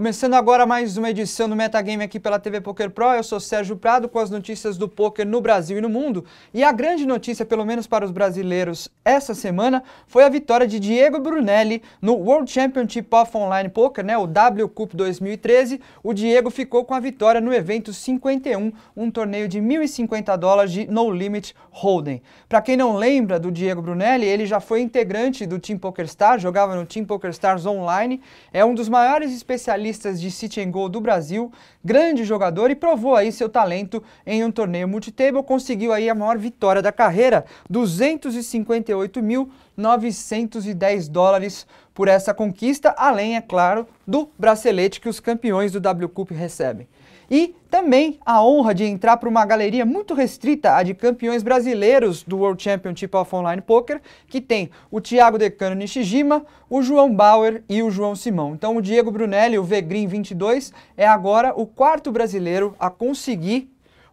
Começando agora mais uma edição do Metagame aqui pela TV Poker Pro, eu sou Sérgio Prado com as notícias do poker no Brasil e no mundo. E a grande notícia, pelo menos para os brasileiros, essa semana foi a vitória de Diego Brunelli no World Championship of Online Poker, né, o W Cup 2013. O Diego ficou com a vitória no evento 51, um torneio de 1.050 dólares de No Limit Hold'em. Para quem não lembra do Diego Brunelli, ele já foi integrante do Team PokerStars, jogava no Team PokerStars Online, é um dos maiores especialistas finalistas de City and Goal do Brasil, grande jogador e provou aí seu talento em um torneio multitable, conseguiu aí a maior vitória da carreira, 258.910 dólares por essa conquista, além, é claro, do bracelete que os campeões do W Cup recebem e também a honra de entrar para uma galeria muito restrita a de campeões brasileiros do World Championship of Online Poker, que tem o Thiago Decano Nishijima, o João Bauer e o João Simão. Então o Diego Brunelli, o Vegrin 22, é agora o quarto brasileiro a conseguir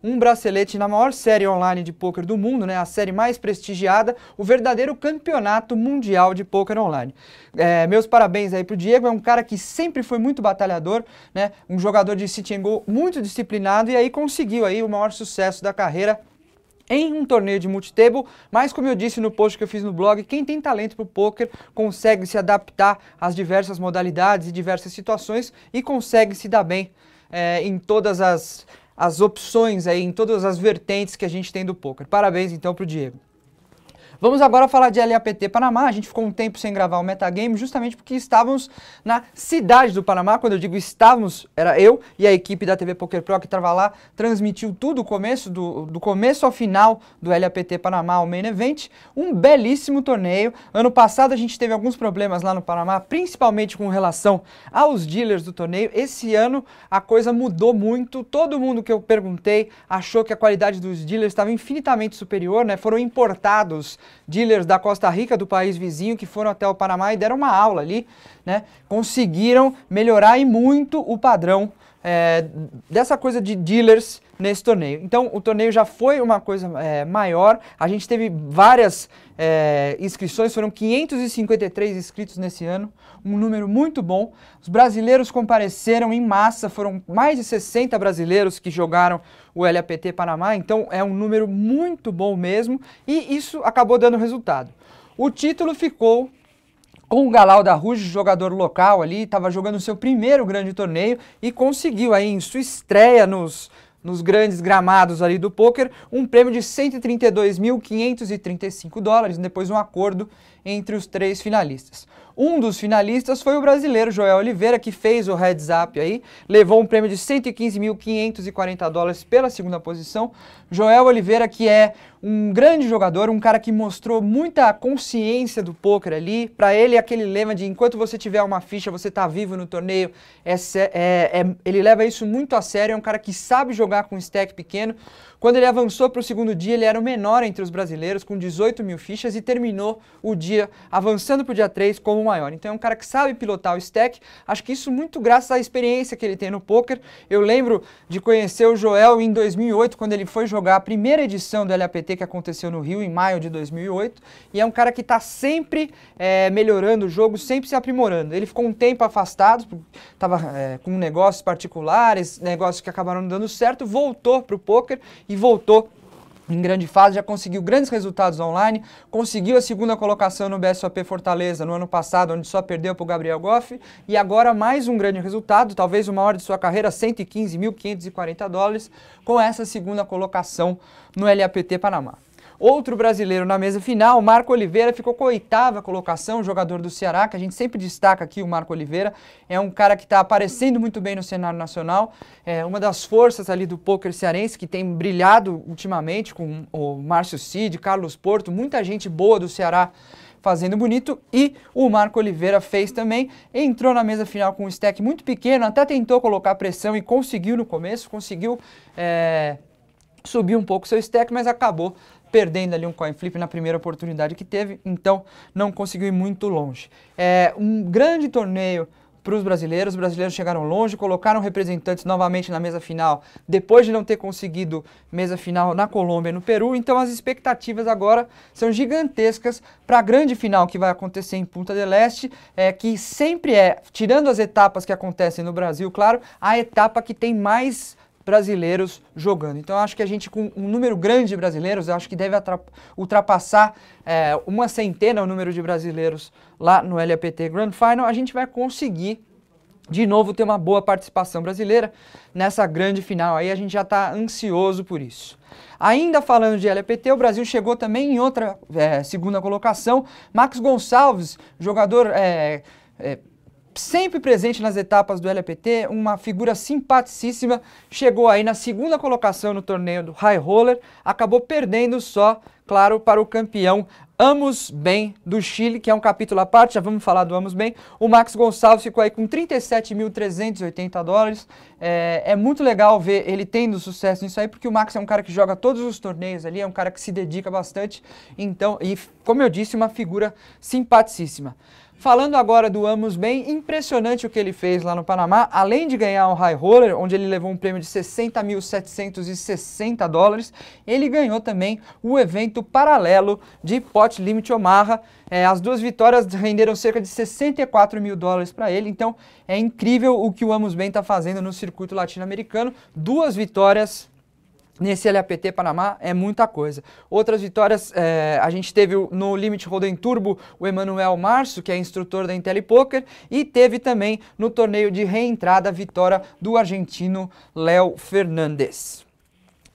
um bracelete na maior série online de pôquer do mundo, né, a série mais prestigiada, o verdadeiro campeonato mundial de pôquer online. É, meus parabéns aí pro Diego, é um cara que sempre foi muito batalhador, né, um jogador de sit and go muito disciplinado e aí conseguiu aí o maior sucesso da carreira em um torneio de multitable, mas como eu disse no post que eu fiz no blog, quem tem talento para o poker consegue se adaptar às diversas modalidades e diversas situações e consegue se dar bem é, em todas as as opções aí em todas as vertentes que a gente tem do poker. Parabéns então para o Diego. Vamos agora falar de LAPT Panamá. A gente ficou um tempo sem gravar o Metagame justamente porque estávamos na cidade do Panamá. Quando eu digo estávamos, era eu e a equipe da TV Poker Pro que estava lá, transmitiu tudo o começo, do, do começo ao final do LAPT Panamá, ao Main Event. Um belíssimo torneio. Ano passado a gente teve alguns problemas lá no Panamá, principalmente com relação aos dealers do torneio. Esse ano a coisa mudou muito. Todo mundo que eu perguntei achou que a qualidade dos dealers estava infinitamente superior, né? Foram importados dealers da Costa Rica, do país vizinho, que foram até o Panamá e deram uma aula ali, né? Conseguiram melhorar e muito o padrão é, dessa coisa de dealers nesse torneio. Então o torneio já foi uma coisa é, maior, a gente teve várias é, inscrições, foram 553 inscritos nesse ano, um número muito bom. Os brasileiros compareceram em massa, foram mais de 60 brasileiros que jogaram o LAPT Panamá, então é um número muito bom mesmo e isso acabou dando resultado. O título ficou com o Galal da Ruge, jogador local ali, estava jogando o seu primeiro grande torneio e conseguiu aí em sua estreia nos nos grandes gramados ali do poker, um prêmio de 132.535 dólares, depois um acordo entre os três finalistas. Um dos finalistas foi o brasileiro Joel Oliveira, que fez o heads up aí, levou um prêmio de 115.540 dólares pela segunda posição. Joel Oliveira, que é um grande jogador, um cara que mostrou muita consciência do poker ali. Para ele, aquele lema de enquanto você tiver uma ficha, você tá vivo no torneio. É, é, é, ele leva isso muito a sério, é um cara que sabe jogar com stack pequeno. Quando ele avançou para o segundo dia, ele era o menor entre os brasileiros, com 18 mil fichas, e terminou o dia avançando para o dia 3 como o maior. Então é um cara que sabe pilotar o stack, acho que isso muito graças à experiência que ele tem no poker. Eu lembro de conhecer o Joel em 2008, quando ele foi jogar a primeira edição do LAPT que aconteceu no Rio, em maio de 2008, e é um cara que está sempre é, melhorando o jogo, sempre se aprimorando. Ele ficou um tempo afastado, estava é, eh, com negócios particulares, negócios que acabaram não dando certo, voltou para o poker e voltou em grande fase, já conseguiu grandes resultados online, conseguiu a segunda colocação no BSOP Fortaleza no ano passado, onde só perdeu para o Gabriel Goff, e agora mais um grande resultado, talvez o maior de sua carreira, 115.540 dólares, com essa segunda colocação no LAPT Panamá. Outro brasileiro na mesa final, Marco Oliveira, ficou com a oitava colocação, jogador do Ceará, que a gente sempre destaca aqui, o Marco Oliveira. É um cara que está aparecendo muito bem no cenário nacional, é uma das forças ali do poker cearense, que tem brilhado ultimamente com o Márcio Cid, Carlos Porto, muita gente boa do Ceará fazendo bonito e o Marco Oliveira fez também. Entrou na mesa final com um stack muito pequeno, até tentou colocar pressão e conseguiu no começo, conseguiu é, subir um pouco seu stack, mas acabou perdendo ali um coin flip na primeira oportunidade que teve, então não conseguiu ir muito longe. É um grande torneio para os brasileiros. Os brasileiros chegaram longe, colocaram representantes novamente na mesa final, depois de não ter conseguido mesa final na Colômbia e no Peru. Então as expectativas agora são gigantescas para a grande final que vai acontecer em Punta del Este, é, que sempre é, tirando as etapas que acontecem no Brasil, claro, a etapa que tem mais brasileiros jogando. Então acho que a gente, com um número grande de brasileiros, acho que deve ultrapassar é, uma centena o número de brasileiros lá no LAPT Grand Final, a gente vai conseguir de novo ter uma boa participação brasileira nessa grande final. Aí a gente já está ansioso por isso. Ainda falando de LPT, o Brasil chegou também em outra é, segunda colocação. Max Gonçalves, jogador é, é, sempre presente nas etapas do LAPT, uma figura simpaticíssima, chegou aí na segunda colocação no torneio do High Roller, acabou perdendo só, claro, para o campeão Amos Bem do Chile, que é um capítulo à parte, já vamos falar do Amos Bem. O Max Gonçalves ficou aí com 37.380 dólares. É, é, muito legal ver ele tendo sucesso nisso aí, porque o Max é um cara que joga todos os torneios ali, é um cara que se dedica bastante. Então, e como eu disse, uma figura simpaticíssima. Falando agora do Amos Bem, impressionante o que ele fez lá no Panamá. Além de ganhar o high roller, onde ele levou um prêmio de 60.760 dólares, ele ganhou também o evento paralelo de Pot Limit Omaha. É, as duas vitórias renderam cerca de 64 mil dólares para ele, então é incrível o que o Amos Bem está fazendo no circuito latino-americano. Duas vitórias Nesse LAPT Panamá é muita coisa. Outras vitórias, é, a gente teve no Limit Hold'em Turbo o Emanuel Março, que é instrutor da Intel Poker, e teve também no torneio de reentrada a vitória do argentino Léo Fernandes.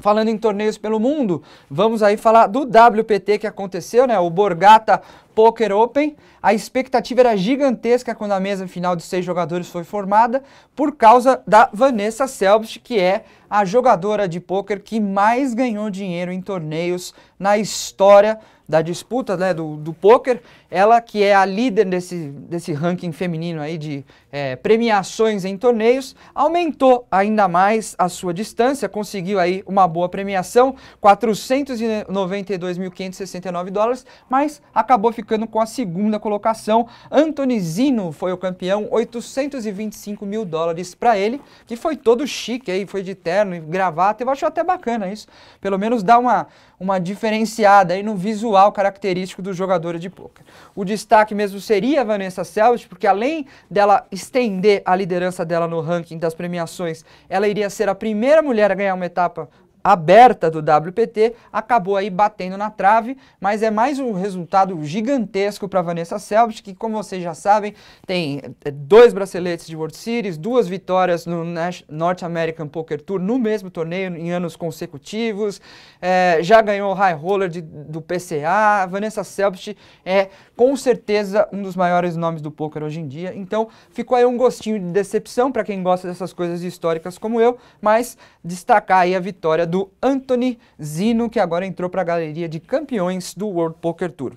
Falando em torneios pelo mundo, vamos aí falar do WPT que aconteceu, né? O Borgata Poker Open. A expectativa era gigantesca quando a mesa final de seis jogadores foi formada por causa da Vanessa Selbst, que é a jogadora de poker que mais ganhou dinheiro em torneios na história da disputa né, do, do poker, ela que é a líder desse, desse ranking feminino aí de é, premiações em torneios, aumentou ainda mais a sua distância, conseguiu aí uma boa premiação, 492.569 dólares, mas acabou ficando com a segunda colocação. Antonizino foi o campeão, 825 mil dólares para ele, que foi todo chique aí, foi de terno e gravata, eu acho até bacana isso, pelo menos dá uma, uma diferenciada aí no visual característico dos jogadores de pôquer. O destaque mesmo seria a Vanessa Selvig, porque além dela estender a liderança dela no ranking das premiações, ela iria ser a primeira mulher a ganhar uma etapa aberta do WPT, acabou aí batendo na trave, mas é mais um resultado gigantesco para Vanessa Selbst, que como vocês já sabem, tem eh, dois braceletes de World Series, duas vitórias no North American Poker Tour no mesmo torneio em anos consecutivos, é, já ganhou o High Roller de, do PCA, Vanessa Selbst é com certeza um dos maiores nomes do poker hoje em dia, então ficou aí um gostinho de decepção para quem gosta dessas coisas históricas como eu, mas destacar aí a vitória do Anthony Zino, que agora entrou para a galeria de campeões do World Poker Tour.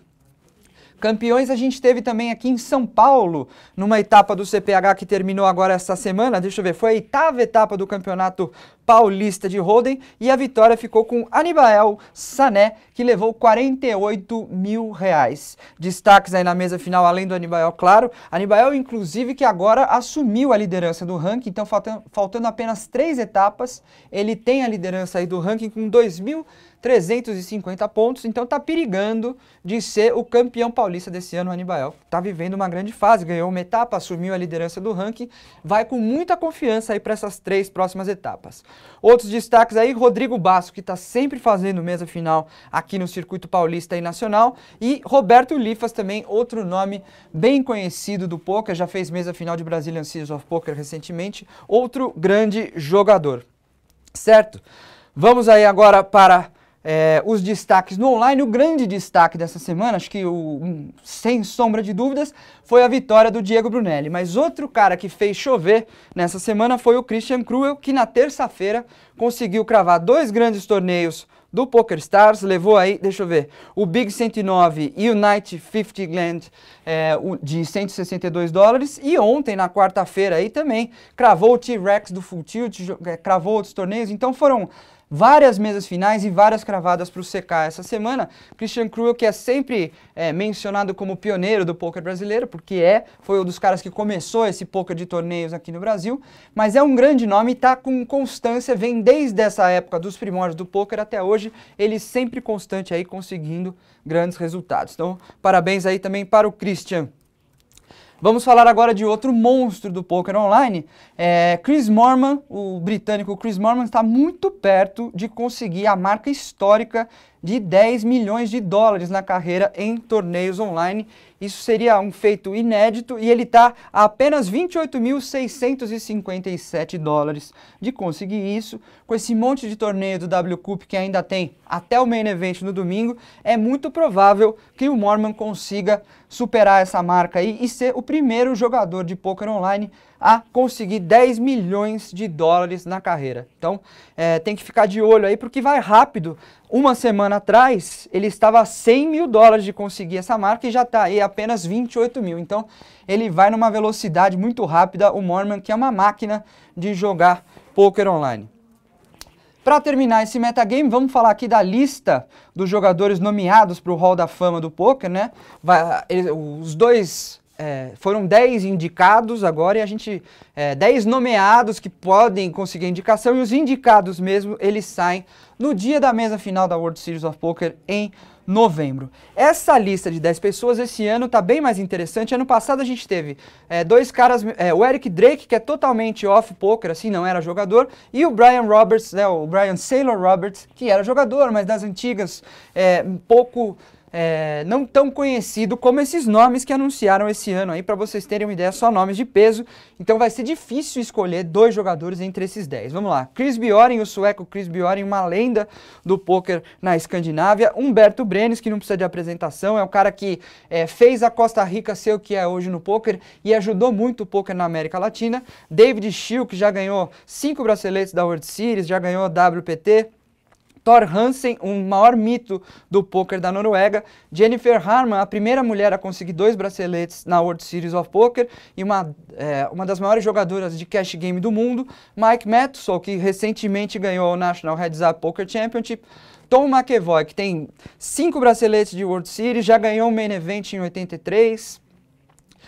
Campeões a gente teve também aqui em São Paulo, numa etapa do CPH que terminou agora essa semana. Deixa eu ver, foi a oitava etapa do campeonato paulista de Holden e a vitória ficou com Anibael Sané, que levou 48 mil reais. Destaques aí na mesa final, além do Anibael, claro. Anibael, inclusive, que agora assumiu a liderança do ranking, então faltando, faltando apenas três etapas, ele tem a liderança aí do ranking com 2.350 pontos, então tá perigando de ser o campeão paulista desse ano, o Anibael. Tá vivendo uma grande fase, ganhou uma etapa, assumiu a liderança do ranking, vai com muita confiança aí para essas três próximas etapas. Outros destaques aí, Rodrigo Basso, que está sempre fazendo mesa final aqui no circuito paulista e nacional, e Roberto Lifas também, outro nome bem conhecido do poker, já fez mesa final de Brazilian Series of Poker recentemente, outro grande jogador. Certo? Vamos aí agora para é, os destaques no online. O grande destaque dessa semana, acho que o, sem sombra de dúvidas, foi a vitória do Diego Brunelli. Mas outro cara que fez chover nessa semana foi o Christian Cruel, que na terça-feira conseguiu cravar dois grandes torneios do PokerStars, levou aí, deixa eu ver, o Big 109 e o Night 50 Grand é, de 162 dólares, e ontem, na quarta-feira, aí também, cravou o T-Rex do Full Tilt, é, cravou outros torneios, então foram várias mesas finais e várias cravadas para o CK essa semana. Christian Cruel, que é sempre é, mencionado como pioneiro do poker brasileiro, porque é, foi um dos caras que começou esse poker de torneios aqui no Brasil, mas é um grande nome e está com constância, vem desde essa época dos primórdios do poker até hoje, ele sempre constante aí conseguindo grandes resultados. Então, parabéns aí também para o Christian. Vamos falar agora de outro monstro do poker online. É, Chris Mormon, o britânico Chris Mormon, está muito perto de conseguir a marca histórica de 10 milhões de dólares na carreira em torneios online. Isso seria um feito inédito e ele está a apenas 28.657 dólares de conseguir isso. Com esse monte de torneio do W que ainda tem até o main event no domingo, é muito provável que o Mormon consiga superar essa marca aí e ser o primeiro jogador de poker online a conseguir 10 milhões de dólares na carreira. Então, é, tem que ficar de olho aí, porque vai rápido. Uma semana atrás, ele estava a 100 mil dólares de conseguir essa marca e já está aí apenas 28 mil. Então, ele vai numa velocidade muito rápida, o Mormon, que é uma máquina de jogar poker online. Para terminar esse metagame, vamos falar aqui da lista dos jogadores nomeados para o Hall da Fama do Poker, né? Vai, ele, os dois é, foram 10 indicados agora e a gente. É, 10 nomeados que podem conseguir indicação e os indicados mesmo eles saem no dia da mesa final da World Series of Poker em novembro. Essa lista de 10 pessoas esse ano tá bem mais interessante. Ano passado a gente teve é, dois caras, é, o Eric Drake, que é totalmente off poker, assim, não era jogador, e o Brian Roberts, né, o Brian Saylor Roberts, que era jogador, mas das antigas, é, pouco é, não tão conhecido como esses nomes que anunciaram esse ano aí, para vocês terem uma ideia, só nomes de peso. Então vai ser difícil escolher dois jogadores entre esses 10. Vamos lá, Chris Bjorn, o sueco Chris Bjorn, uma lenda do poker na Escandinávia. Humberto Brenes, que não precisa de apresentação, é o cara que é, fez a Costa Rica ser o que é hoje no poker e ajudou muito o poker na América Latina. David Shiel, que já ganhou cinco braceletes da World Series, já ganhou a WPT. Thor Hansen, o um maior mito do poker da Noruega, Jennifer Harman, a primeira mulher a conseguir dois braceletes na World Series of Poker e uma, é, uma das maiores jogadoras de cash game do mundo, Mike Matheson, que recentemente ganhou o National Heads Up Poker Championship, Tom McEvoy, que tem cinco braceletes de World Series, já ganhou o um main event em 83,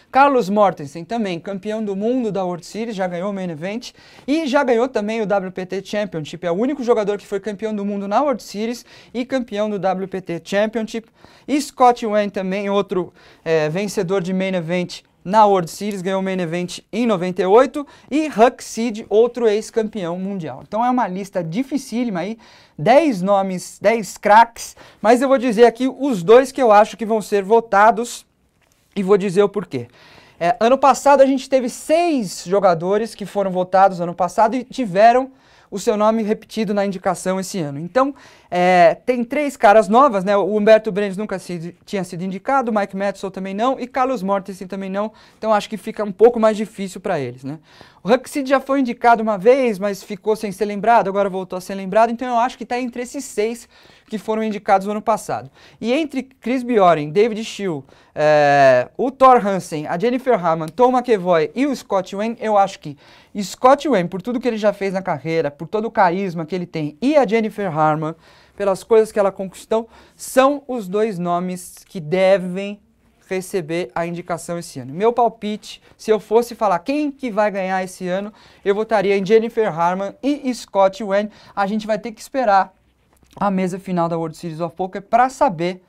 Carlos Mortensen também, campeão do mundo da World Series, já ganhou o main event e já ganhou também o WPT Championship. É o único jogador que foi campeão do mundo na World Series e campeão do WPT Championship. E Scott Wayne também, outro é, vencedor de main event na World Series, ganhou o main event em 98, e Huck Seed, outro ex-campeão mundial. Então é uma lista dificílima aí, 10 nomes, 10 craques, mas eu vou dizer aqui os dois que eu acho que vão ser votados e vou dizer o porquê. É, ano passado a gente teve seis jogadores que foram votados ano passado e tiveram o seu nome repetido na indicação esse ano. Então, é, tem três caras novas, né? O Humberto Brandes nunca se, tinha sido indicado, o Mike Madison também não, e Carlos Mortensen também não. Então, acho que fica um pouco mais difícil para eles, né? O Huxley já foi indicado uma vez, mas ficou sem ser lembrado, agora voltou a ser lembrado. Então, eu acho que está entre esses seis que foram indicados no ano passado. E entre Chris Bjorn, David Shield, eh, é, o Thor Hansen, a Jennifer Harman, Tom McEvoy e o Scott Wayne, eu acho que Scott Wayne, por tudo que ele já fez na carreira, por todo o carisma que ele tem, e a Jennifer Harman, pelas coisas que ela conquistou, são os dois nomes que devem receber a indicação esse ano. Meu palpite, se eu fosse falar quem que vai ganhar esse ano, eu votaria em Jennifer Harman e Scott Wayne. A gente vai ter que esperar a mesa final da World Series of Poker para saber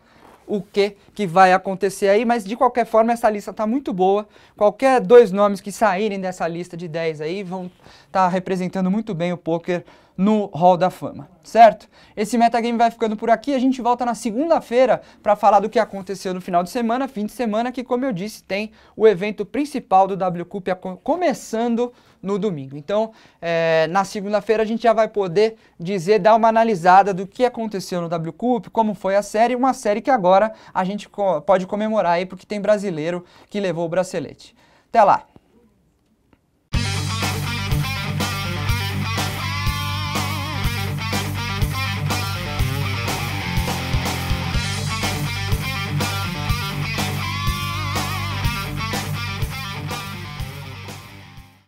o que, que vai acontecer aí, mas de qualquer forma essa lista está muito boa. Qualquer dois nomes que saírem dessa lista de 10 aí vão estar tá representando muito bem o poker no Hall da Fama, certo? Esse metagame vai ficando por aqui, a gente volta na segunda-feira para falar do que aconteceu no final de semana, fim de semana que, como eu disse, tem o evento principal do WCUP começando no domingo. Então, é, na segunda-feira a gente já vai poder dizer, dar uma analisada do que aconteceu no WCUP, como foi a série, uma série que agora a gente co pode comemorar aí porque tem brasileiro que levou o bracelete. Até lá!